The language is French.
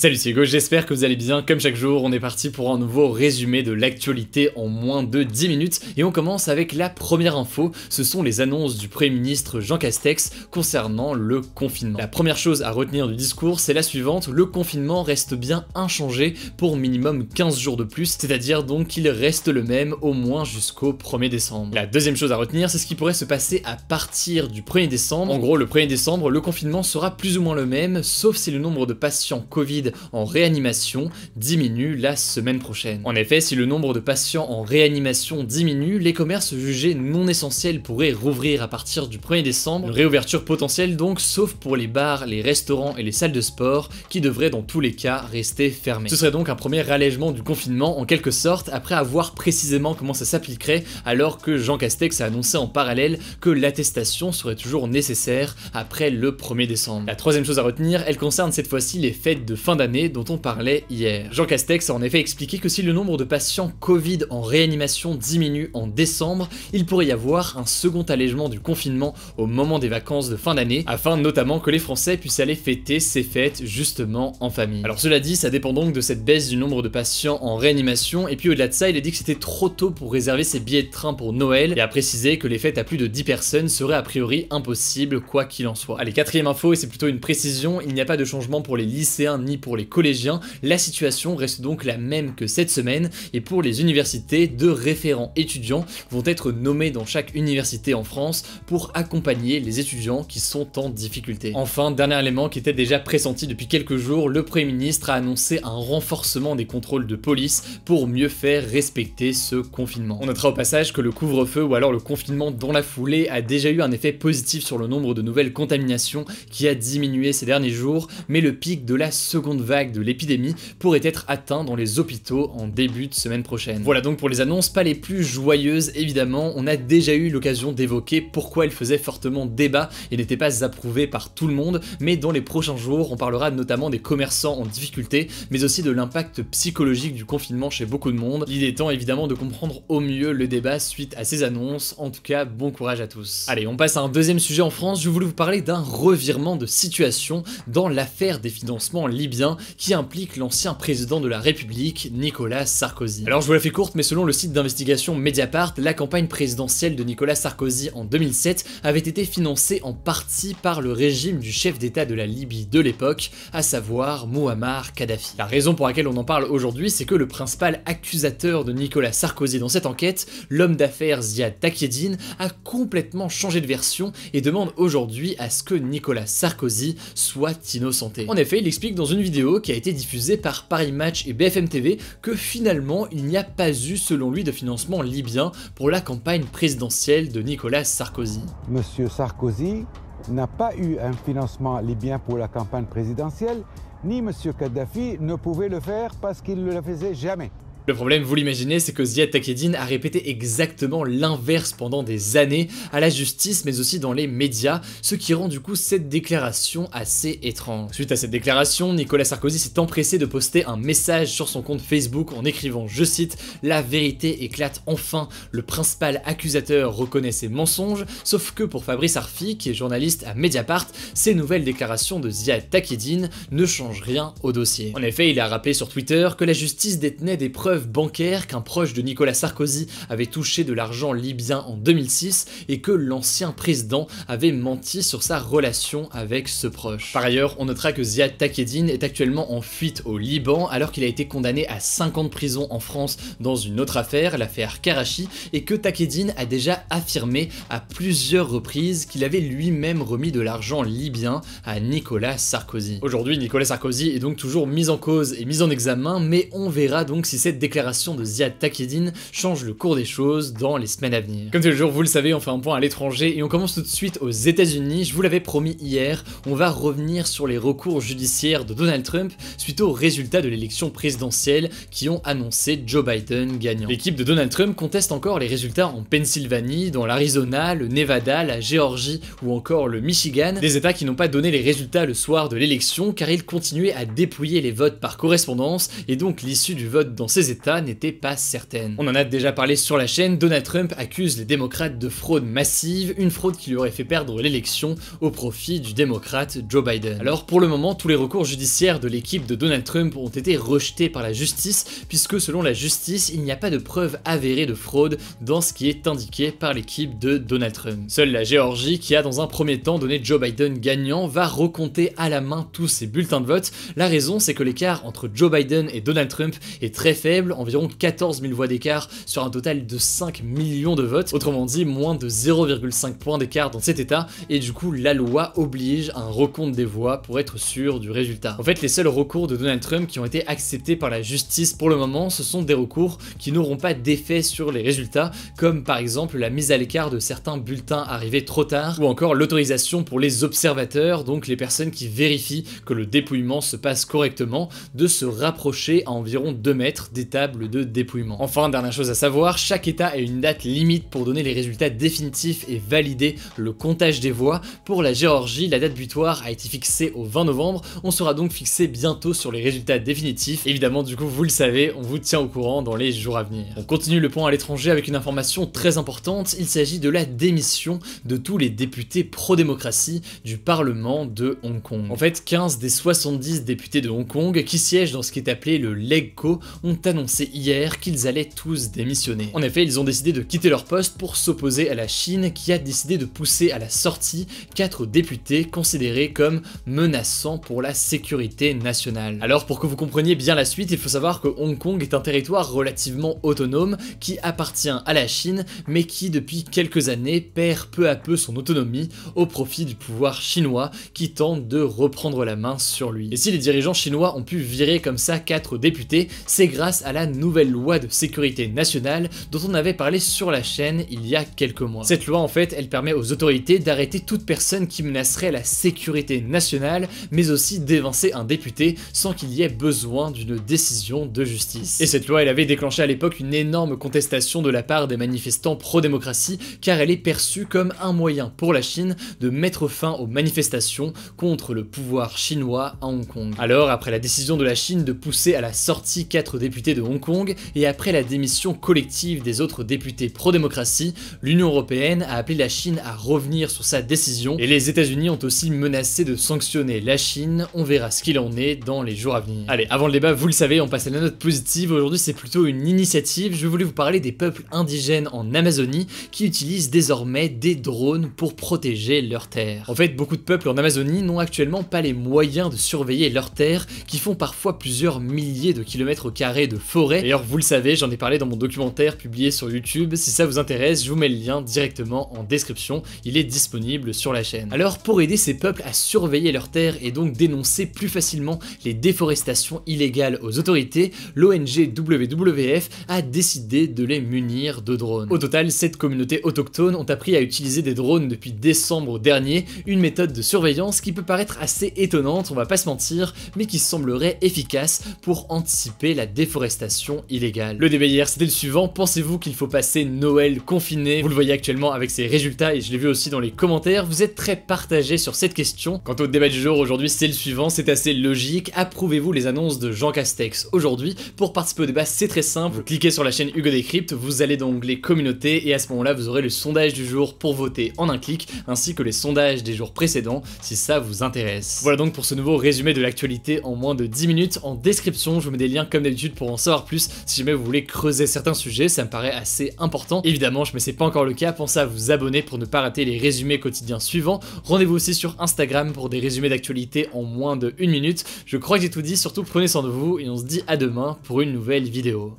Salut, c'est Hugo, j'espère que vous allez bien. Comme chaque jour, on est parti pour un nouveau résumé de l'actualité en moins de 10 minutes. Et on commence avec la première info, ce sont les annonces du Premier ministre Jean Castex concernant le confinement. La première chose à retenir du discours, c'est la suivante, le confinement reste bien inchangé pour minimum 15 jours de plus, c'est-à-dire donc qu'il reste le même au moins jusqu'au 1er décembre. La deuxième chose à retenir, c'est ce qui pourrait se passer à partir du 1er décembre. En gros, le 1er décembre, le confinement sera plus ou moins le même, sauf si le nombre de patients Covid en réanimation diminue la semaine prochaine. En effet, si le nombre de patients en réanimation diminue, les commerces jugés non essentiels pourraient rouvrir à partir du 1er décembre. Une réouverture potentielle donc, sauf pour les bars, les restaurants et les salles de sport, qui devraient dans tous les cas rester fermées. Ce serait donc un premier rallègement du confinement en quelque sorte, après avoir précisément comment ça s'appliquerait, alors que Jean Castex a annoncé en parallèle que l'attestation serait toujours nécessaire après le 1er décembre. La troisième chose à retenir, elle concerne cette fois-ci les fêtes de fin de d'année dont on parlait hier. Jean Castex a en effet expliqué que si le nombre de patients Covid en réanimation diminue en décembre, il pourrait y avoir un second allègement du confinement au moment des vacances de fin d'année, afin notamment que les Français puissent aller fêter ces fêtes justement en famille. Alors cela dit, ça dépend donc de cette baisse du nombre de patients en réanimation, et puis au-delà de ça, il a dit que c'était trop tôt pour réserver ses billets de train pour Noël, et a précisé que les fêtes à plus de 10 personnes seraient a priori impossibles, quoi qu'il en soit. Allez, quatrième info, et c'est plutôt une précision, il n'y a pas de changement pour les lycéens ni pour les collégiens, la situation reste donc la même que cette semaine et pour les universités, deux référents étudiants vont être nommés dans chaque université en France pour accompagner les étudiants qui sont en difficulté. Enfin, dernier élément qui était déjà pressenti depuis quelques jours, le Premier ministre a annoncé un renforcement des contrôles de police pour mieux faire respecter ce confinement. On notera au passage que le couvre-feu ou alors le confinement dans la foulée a déjà eu un effet positif sur le nombre de nouvelles contaminations qui a diminué ces derniers jours, mais le pic de la seconde de vague de l'épidémie pourrait être atteint dans les hôpitaux en début de semaine prochaine. Voilà donc pour les annonces pas les plus joyeuses évidemment, on a déjà eu l'occasion d'évoquer pourquoi elle faisait fortement débat et n'était pas approuvées par tout le monde, mais dans les prochains jours on parlera notamment des commerçants en difficulté, mais aussi de l'impact psychologique du confinement chez beaucoup de monde, l'idée étant évidemment de comprendre au mieux le débat suite à ces annonces, en tout cas bon courage à tous. Allez on passe à un deuxième sujet en France, je voulais vous parler d'un revirement de situation dans l'affaire des financements libyens qui implique l'ancien président de la République, Nicolas Sarkozy. Alors je vous la fais courte, mais selon le site d'investigation Mediapart, la campagne présidentielle de Nicolas Sarkozy en 2007 avait été financée en partie par le régime du chef d'État de la Libye de l'époque, à savoir Muammar Kadhafi. La raison pour laquelle on en parle aujourd'hui, c'est que le principal accusateur de Nicolas Sarkozy dans cette enquête, l'homme d'affaires Ziad Takieddine, a complètement changé de version et demande aujourd'hui à ce que Nicolas Sarkozy soit innocenté. En effet, il explique dans une vidéo vidéo qui a été diffusée par Paris Match et BFM TV que finalement il n'y a pas eu selon lui de financement libyen pour la campagne présidentielle de Nicolas Sarkozy. Monsieur Sarkozy n'a pas eu un financement libyen pour la campagne présidentielle, ni Monsieur Kadhafi ne pouvait le faire parce qu'il ne le faisait jamais. Le problème, vous l'imaginez, c'est que Ziad Takedin a répété exactement l'inverse pendant des années, à la justice mais aussi dans les médias, ce qui rend du coup cette déclaration assez étrange. Suite à cette déclaration, Nicolas Sarkozy s'est empressé de poster un message sur son compte Facebook en écrivant, je cite, La vérité éclate enfin, le principal accusateur reconnaît ses mensonges, sauf que pour Fabrice Arfi, qui est journaliste à Mediapart, ces nouvelles déclarations de Ziad Takedin ne changent rien au dossier. En effet, il a rappelé sur Twitter que la justice détenait des preuves bancaire qu'un proche de Nicolas Sarkozy avait touché de l'argent libyen en 2006 et que l'ancien président avait menti sur sa relation avec ce proche. Par ailleurs, on notera que Ziad Takedine est actuellement en fuite au Liban alors qu'il a été condamné à 5 ans de prison en France dans une autre affaire, l'affaire Karachi, et que Takedine a déjà affirmé à plusieurs reprises qu'il avait lui-même remis de l'argent libyen à Nicolas Sarkozy. Aujourd'hui, Nicolas Sarkozy est donc toujours mis en cause et mis en examen, mais on verra donc si cette déclaration de Ziad Takedin change le cours des choses dans les semaines à venir. Comme toujours, vous le savez, on fait un point à l'étranger et on commence tout de suite aux États-Unis. Je vous l'avais promis hier, on va revenir sur les recours judiciaires de Donald Trump suite aux résultats de l'élection présidentielle qui ont annoncé Joe Biden gagnant. L'équipe de Donald Trump conteste encore les résultats en Pennsylvanie, dans l'Arizona, le Nevada, la Géorgie ou encore le Michigan, des États qui n'ont pas donné les résultats le soir de l'élection car ils continuaient à dépouiller les votes par correspondance et donc l'issue du vote dans ces n'était pas certaine. On en a déjà parlé sur la chaîne, Donald Trump accuse les démocrates de fraude massive, une fraude qui lui aurait fait perdre l'élection au profit du démocrate Joe Biden. Alors pour le moment, tous les recours judiciaires de l'équipe de Donald Trump ont été rejetés par la justice, puisque selon la justice, il n'y a pas de preuve avérées de fraude dans ce qui est indiqué par l'équipe de Donald Trump. Seule la Géorgie, qui a dans un premier temps donné Joe Biden gagnant, va recompter à la main tous ses bulletins de vote. La raison, c'est que l'écart entre Joe Biden et Donald Trump est très faible environ 14 000 voix d'écart sur un total de 5 millions de votes, autrement dit moins de 0,5 points d'écart dans cet état, et du coup la loi oblige un recompte des voix pour être sûr du résultat. En fait les seuls recours de Donald Trump qui ont été acceptés par la justice pour le moment, ce sont des recours qui n'auront pas d'effet sur les résultats, comme par exemple la mise à l'écart de certains bulletins arrivés trop tard, ou encore l'autorisation pour les observateurs, donc les personnes qui vérifient que le dépouillement se passe correctement, de se rapprocher à environ 2 mètres des Table de dépouillement. Enfin, dernière chose à savoir, chaque État a une date limite pour donner les résultats définitifs et valider le comptage des voix. Pour la Géorgie, la date butoir a été fixée au 20 novembre, on sera donc fixé bientôt sur les résultats définitifs. Évidemment, du coup, vous le savez, on vous tient au courant dans les jours à venir. On continue le point à l'étranger avec une information très importante, il s'agit de la démission de tous les députés pro-démocratie du Parlement de Hong Kong. En fait, 15 des 70 députés de Hong Kong qui siègent dans ce qui est appelé le LegCo ont annoncé c'est hier qu'ils allaient tous démissionner. En effet, ils ont décidé de quitter leur poste pour s'opposer à la Chine qui a décidé de pousser à la sortie quatre députés considérés comme menaçants pour la sécurité nationale. Alors pour que vous compreniez bien la suite, il faut savoir que Hong Kong est un territoire relativement autonome qui appartient à la Chine mais qui depuis quelques années perd peu à peu son autonomie au profit du pouvoir chinois qui tente de reprendre la main sur lui. Et si les dirigeants chinois ont pu virer comme ça quatre députés, c'est grâce à la nouvelle loi de sécurité nationale dont on avait parlé sur la chaîne il y a quelques mois. Cette loi en fait elle permet aux autorités d'arrêter toute personne qui menacerait la sécurité nationale mais aussi d'évincer un député sans qu'il y ait besoin d'une décision de justice. Et cette loi elle avait déclenché à l'époque une énorme contestation de la part des manifestants pro-démocratie car elle est perçue comme un moyen pour la Chine de mettre fin aux manifestations contre le pouvoir chinois à Hong Kong. Alors après la décision de la Chine de pousser à la sortie quatre députés de Hong Kong et après la démission collective des autres députés pro-démocratie, l'Union Européenne a appelé la Chine à revenir sur sa décision et les États-Unis ont aussi menacé de sanctionner la Chine. On verra ce qu'il en est dans les jours à venir. Allez, avant le débat, vous le savez, on passe à la note positive. Aujourd'hui, c'est plutôt une initiative. Je voulais vous parler des peuples indigènes en Amazonie qui utilisent désormais des drones pour protéger leurs terres. En fait, beaucoup de peuples en Amazonie n'ont actuellement pas les moyens de surveiller leurs terres qui font parfois plusieurs milliers de kilomètres carrés de forêt. D'ailleurs, vous le savez, j'en ai parlé dans mon documentaire publié sur YouTube. Si ça vous intéresse, je vous mets le lien directement en description. Il est disponible sur la chaîne. Alors, pour aider ces peuples à surveiller leurs terres et donc dénoncer plus facilement les déforestations illégales aux autorités, l'ONG WWF a décidé de les munir de drones. Au total, cette communauté autochtone ont appris à utiliser des drones depuis décembre dernier, une méthode de surveillance qui peut paraître assez étonnante, on va pas se mentir, mais qui semblerait efficace pour anticiper la déforestation station illégale. Le débat hier, c'était le suivant. Pensez-vous qu'il faut passer Noël confiné Vous le voyez actuellement avec ses résultats et je l'ai vu aussi dans les commentaires. Vous êtes très partagé sur cette question. Quant au débat du jour aujourd'hui, c'est le suivant. C'est assez logique. Approuvez-vous les annonces de Jean Castex aujourd'hui Pour participer au débat, c'est très simple. Vous cliquez sur la chaîne Hugo Décrypte, vous allez dans l'onglet Communauté et à ce moment-là, vous aurez le sondage du jour pour voter en un clic, ainsi que les sondages des jours précédents si ça vous intéresse. Voilà donc pour ce nouveau résumé de l'actualité en moins de 10 minutes. En description, je vous mets des liens comme d'habitude pour savoir plus si jamais vous voulez creuser certains sujets, ça me paraît assez important. Évidemment, je mais c'est pas encore le cas, pensez à vous abonner pour ne pas rater les résumés quotidiens suivants. Rendez-vous aussi sur Instagram pour des résumés d'actualité en moins de minute. Je crois que j'ai tout dit, surtout prenez soin de vous et on se dit à demain pour une nouvelle vidéo.